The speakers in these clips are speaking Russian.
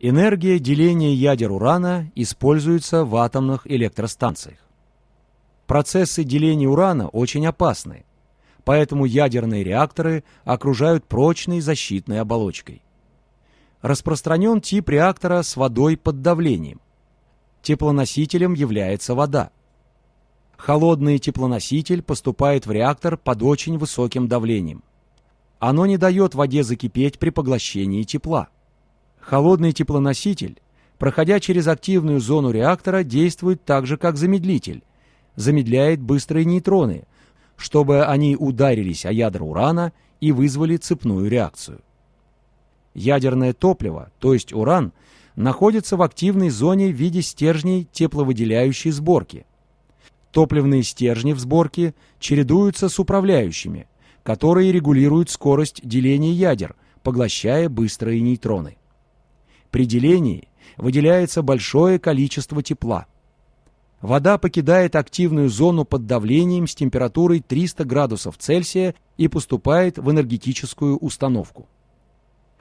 Энергия деления ядер урана используется в атомных электростанциях. Процессы деления урана очень опасны, поэтому ядерные реакторы окружают прочной защитной оболочкой. Распространен тип реактора с водой под давлением. Теплоносителем является вода. Холодный теплоноситель поступает в реактор под очень высоким давлением. Оно не дает воде закипеть при поглощении тепла. Холодный теплоноситель, проходя через активную зону реактора, действует так же, как замедлитель, замедляет быстрые нейтроны, чтобы они ударились о ядра урана и вызвали цепную реакцию. Ядерное топливо, то есть уран, находится в активной зоне в виде стержней тепловыделяющей сборки. Топливные стержни в сборке чередуются с управляющими, которые регулируют скорость деления ядер, поглощая быстрые нейтроны. При делении выделяется большое количество тепла. Вода покидает активную зону под давлением с температурой 300 градусов Цельсия и поступает в энергетическую установку.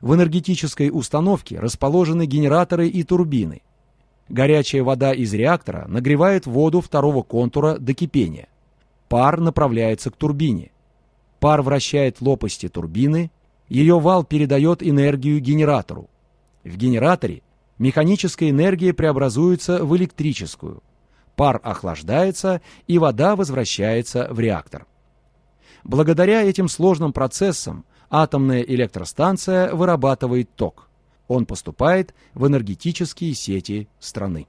В энергетической установке расположены генераторы и турбины. Горячая вода из реактора нагревает воду второго контура до кипения. Пар направляется к турбине. Пар вращает лопасти турбины, ее вал передает энергию генератору. В генераторе механическая энергия преобразуется в электрическую. Пар охлаждается, и вода возвращается в реактор. Благодаря этим сложным процессам атомная электростанция вырабатывает ток. Он поступает в энергетические сети страны.